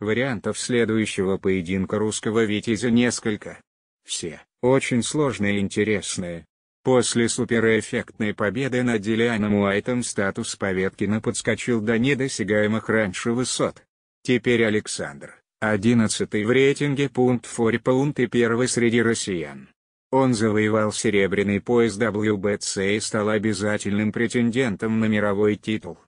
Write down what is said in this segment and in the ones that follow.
Вариантов следующего поединка русского Витязя несколько. Все очень сложные и интересные. После суперэффектной победы над Дилианом Уайтом статус Поветкина подскочил до недосягаемых раньше высот. Теперь Александр, одиннадцатый в рейтинге пункт форпунт и первый среди россиян. Он завоевал серебряный пояс WBC и стал обязательным претендентом на мировой титул.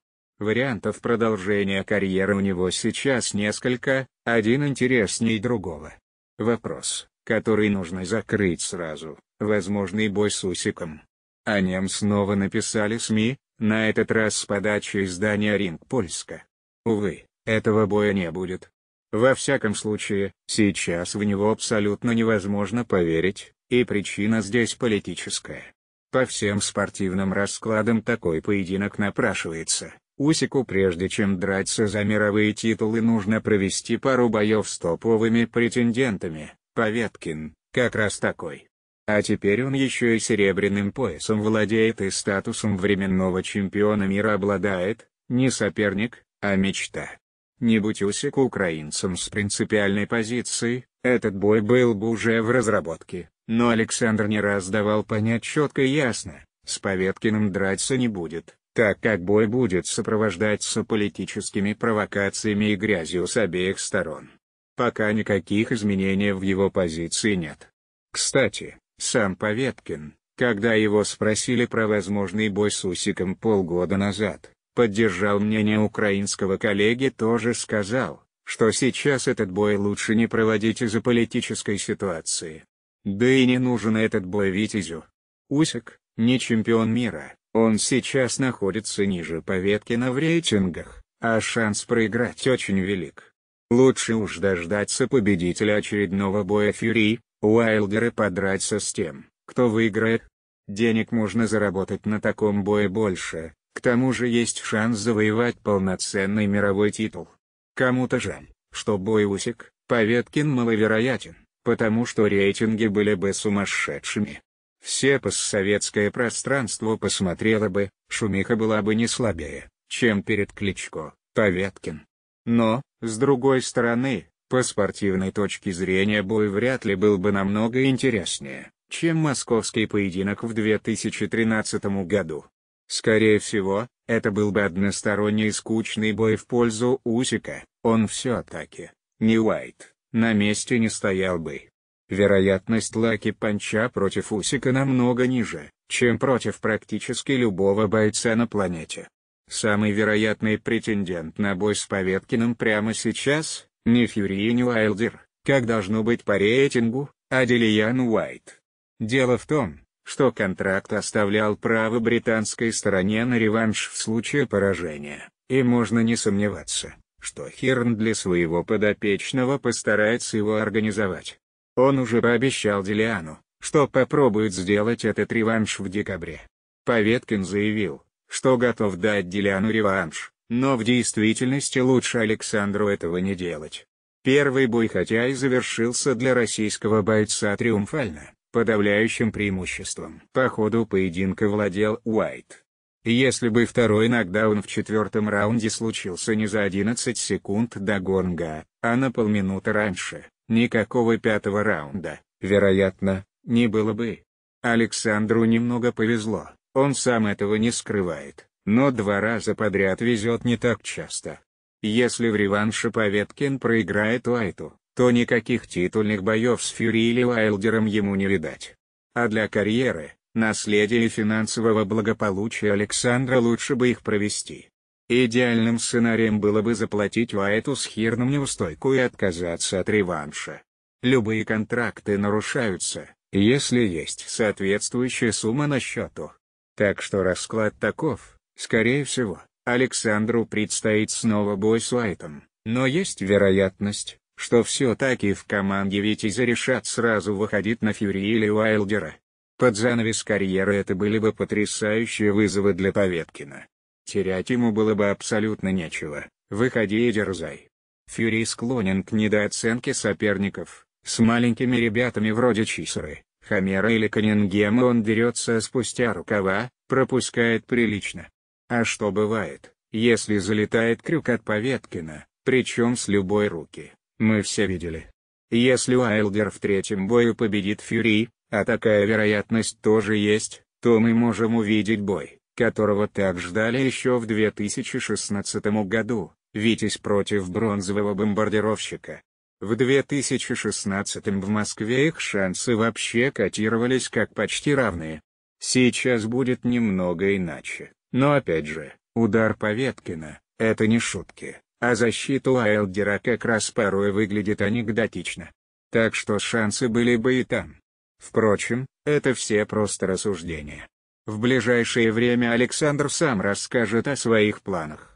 Вариантов продолжения карьеры у него сейчас несколько, один интереснее другого. Вопрос, который нужно закрыть сразу, возможный бой с Усиком. О нем снова написали СМИ, на этот раз с подачи издания «Ринг Польска». Увы, этого боя не будет. Во всяком случае, сейчас в него абсолютно невозможно поверить, и причина здесь политическая. По всем спортивным раскладам такой поединок напрашивается. Усику прежде чем драться за мировые титулы нужно провести пару боев с топовыми претендентами, Поветкин, как раз такой. А теперь он еще и серебряным поясом владеет и статусом временного чемпиона мира обладает, не соперник, а мечта. Не будь Усик украинцем с принципиальной позицией, этот бой был бы уже в разработке, но Александр не раз давал понять четко и ясно, с Поветкиным драться не будет так как бой будет сопровождаться политическими провокациями и грязью с обеих сторон. Пока никаких изменений в его позиции нет. Кстати, сам Поветкин, когда его спросили про возможный бой с Усиком полгода назад, поддержал мнение украинского коллеги тоже сказал, что сейчас этот бой лучше не проводить из-за политической ситуации. Да и не нужен этот бой Витязю. Усик, не чемпион мира, он сейчас находится ниже по Веткина в рейтингах, а шанс проиграть очень велик. Лучше уж дождаться победителя очередного боя Фьюри, Уайлдера подраться с тем, кто выиграет. Денег можно заработать на таком бое больше, к тому же есть шанс завоевать полноценный мировой титул. Кому-то жаль, что бой Усик, Поветкин маловероятен, потому что рейтинги были бы сумасшедшими все постсоветское пространство посмотрело бы, шумиха была бы не слабее, чем перед Кличко, Поветкин. Но, с другой стороны, по спортивной точке зрения бой вряд ли был бы намного интереснее, чем московский поединок в 2013 году. Скорее всего, это был бы односторонний скучный бой в пользу Усика, он все-таки, не Уайт, на месте не стоял бы вероятность Лаки Панча против Усика намного ниже, чем против практически любого бойца на планете. Самый вероятный претендент на бой с Поветкиным прямо сейчас – не Фьюри и не Уайлдер, как должно быть по рейтингу, а Делиян Уайт. Дело в том, что контракт оставлял право британской стороне на реванш в случае поражения, и можно не сомневаться, что Хирн для своего подопечного постарается его организовать. Он уже пообещал Делиану, что попробует сделать этот реванш в декабре. Поветкин заявил, что готов дать Делиану реванш, но в действительности лучше Александру этого не делать. Первый бой хотя и завершился для российского бойца триумфально, подавляющим преимуществом. По ходу поединка владел Уайт. Если бы второй нокдаун в четвертом раунде случился не за 11 секунд до гонга, а на полминуты раньше, Никакого пятого раунда, вероятно, не было бы. Александру немного повезло, он сам этого не скрывает, но два раза подряд везет не так часто. Если в реванше Поветкин проиграет Уайту, то никаких титульных боев с Фьюри или Уайлдером ему не видать. А для карьеры, наследия и финансового благополучия Александра лучше бы их провести. Идеальным сценарием было бы заплатить Уайту с Хирном неустойку и отказаться от реванша. Любые контракты нарушаются, если есть соответствующая сумма на счету. Так что расклад таков, скорее всего, Александру предстоит снова бой с Уайтом, но есть вероятность, что все-таки в команде Витязя решат сразу выходить на Фьюри или Уайлдера. Под занавес карьеры это были бы потрясающие вызовы для Поветкина терять ему было бы абсолютно нечего, выходи и дерзай. Фьюри склонен к недооценке соперников, с маленькими ребятами вроде Чисеры, Хамера или Каннингема он дерется спустя рукава, пропускает прилично. А что бывает, если залетает крюк от Поветкина, причем с любой руки, мы все видели. Если Уайлдер в третьем бою победит Фьюри, а такая вероятность тоже есть, то мы можем увидеть бой, которого так ждали еще в 2016 году, «Витязь» против бронзового бомбардировщика. В 2016 в Москве их шансы вообще котировались как почти равные. Сейчас будет немного иначе, но опять же, удар по Поветкина — это не шутки, а защита Уайлдера как раз порой выглядит анекдотично. Так что шансы были бы и там. Впрочем, это все просто рассуждения. В ближайшее время Александр сам расскажет о своих планах.